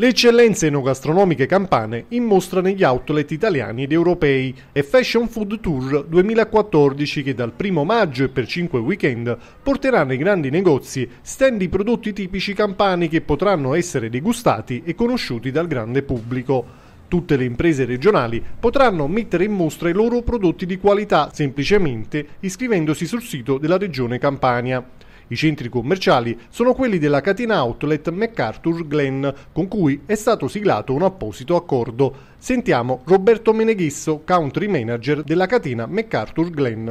Le eccellenze enogastronomiche campane in mostra negli outlet italiani ed europei e Fashion Food Tour 2014 che dal 1 maggio e per 5 weekend porterà nei grandi negozi stand di prodotti tipici campani che potranno essere degustati e conosciuti dal grande pubblico. Tutte le imprese regionali potranno mettere in mostra i loro prodotti di qualità semplicemente iscrivendosi sul sito della Regione Campania. I centri commerciali sono quelli della catena outlet MacArthur Glenn, con cui è stato siglato un apposito accordo. Sentiamo Roberto Meneghisso, country manager della catena MacArthur Glenn.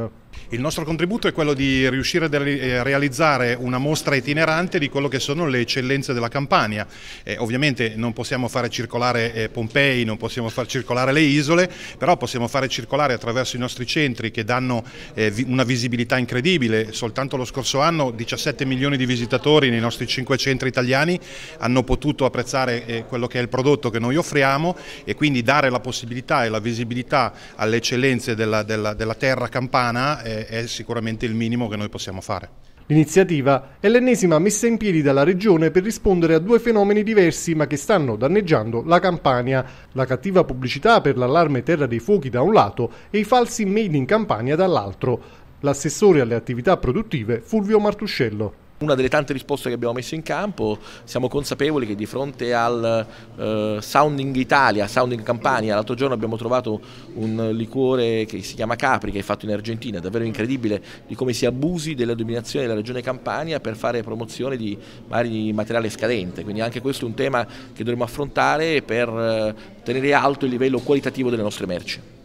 Il nostro contributo è quello di riuscire a eh, realizzare una mostra itinerante di quello che sono le eccellenze della Campania. Eh, ovviamente non possiamo fare circolare eh, Pompei, non possiamo far circolare le isole, però possiamo fare circolare attraverso i nostri centri che danno eh, vi una visibilità incredibile. Soltanto lo scorso anno 17 milioni di visitatori nei nostri 5 centri italiani hanno potuto apprezzare eh, quello che è il prodotto che noi offriamo e quindi dare la possibilità e la visibilità alle eccellenze della, della, della terra campana è, è sicuramente il minimo che noi possiamo fare. L'iniziativa è l'ennesima messa in piedi dalla Regione per rispondere a due fenomeni diversi ma che stanno danneggiando la Campania, la cattiva pubblicità per l'allarme Terra dei Fuochi da un lato e i falsi made in Campania dall'altro. L'assessore alle attività produttive Fulvio Martuscello. Una delle tante risposte che abbiamo messo in campo, siamo consapevoli che di fronte al eh, Sounding Italia, Sounding Campania, l'altro giorno abbiamo trovato un liquore che si chiama Capri, che è fatto in Argentina, è davvero incredibile di come si abusi della dominazione della regione Campania per fare promozione di, di materiale scadente, quindi anche questo è un tema che dovremmo affrontare per eh, tenere alto il livello qualitativo delle nostre merci.